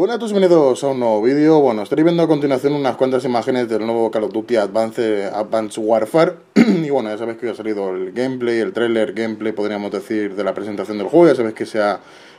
Hola a todos, bienvenidos a un nuevo vídeo. Bueno, estaré viendo a continuación unas cuantas imágenes del nuevo Call of Duty Advance, Advanced Warfare. y bueno, ya sabéis que ha salido el gameplay, el trailer, gameplay, podríamos decir, de la presentación del juego. Ya sabéis que se ha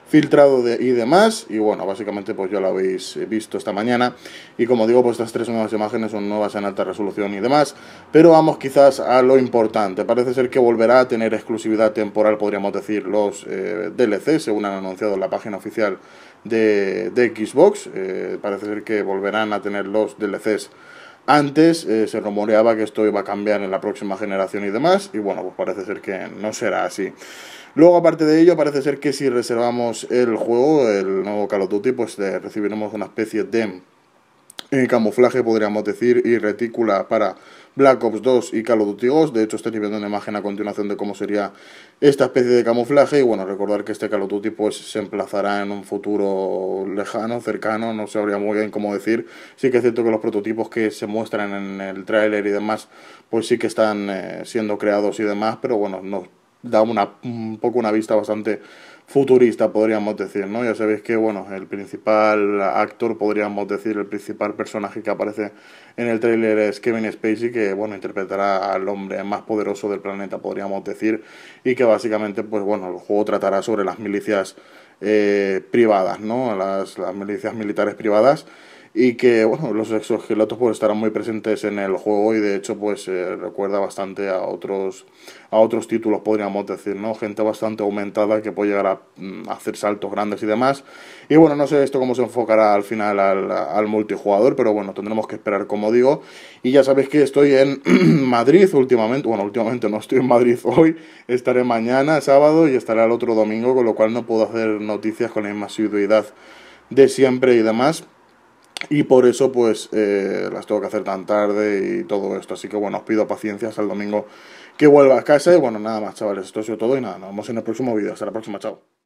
filtrado y demás. Y bueno, básicamente pues ya lo habéis eh, visto esta mañana. Y como digo, pues estas tres nuevas imágenes son nuevas en alta resolución y demás. Pero vamos quizás a lo importante. Parece ser que volverá a tener exclusividad temporal, podríamos decir, los eh, DLC, según han anunciado en la página oficial de, Xbox. Eh, parece ser que volverán a tener los DLCs antes eh, se rumoreaba que esto iba a cambiar en la próxima generación y demás, y bueno, pues parece ser que no será así. Luego, aparte de ello, parece ser que si reservamos el juego, el nuevo Call of Duty, pues recibiremos una especie de y camuflaje, podríamos decir, y retícula para Black Ops 2 y Call of Duty 2 De hecho, estoy viendo una imagen a continuación de cómo sería esta especie de camuflaje. Y bueno, recordar que este Call of Duty pues, se emplazará en un futuro lejano, cercano, no sabría muy bien cómo decir. Sí que es cierto que los prototipos que se muestran en el tráiler y demás, pues sí que están eh, siendo creados y demás, pero bueno, no da una, un poco una vista bastante futurista, podríamos decir, ¿no? Ya sabéis que, bueno, el principal actor, podríamos decir, el principal personaje que aparece en el tráiler es Kevin Spacey, que, bueno, interpretará al hombre más poderoso del planeta, podríamos decir, y que básicamente, pues bueno, el juego tratará sobre las milicias eh, privadas, ¿no? Las, milicias militares privadas y que, bueno, los exogelatos pues estarán muy presentes en el juego y de hecho pues recuerda bastante a otros, a otros títulos, podríamos decir, ¿no? Gente bastante aumentada que puede llegar a, mm, hacer saltos grandes y demás. Y bueno, no sé esto cómo se enfocará al final al, al multijugador, pero bueno, tendremos que esperar, como digo. Y ya sabéis que estoy en Madrid últimamente, bueno, últimamente no estoy en Madrid hoy, estaré mañana, sábado, y estaré el otro domingo, con lo cual no puedo hacer noticias con la misma asiduidad de siempre y demás. Y por eso pues eh, las tengo que hacer tan tarde y todo esto. Así que bueno, os pido paciencia hasta el domingo que vuelva a casa. Y bueno, nada más chavales, esto ha sido todo y nada, nos vemos en el próximo vídeo. Hasta la próxima, chao.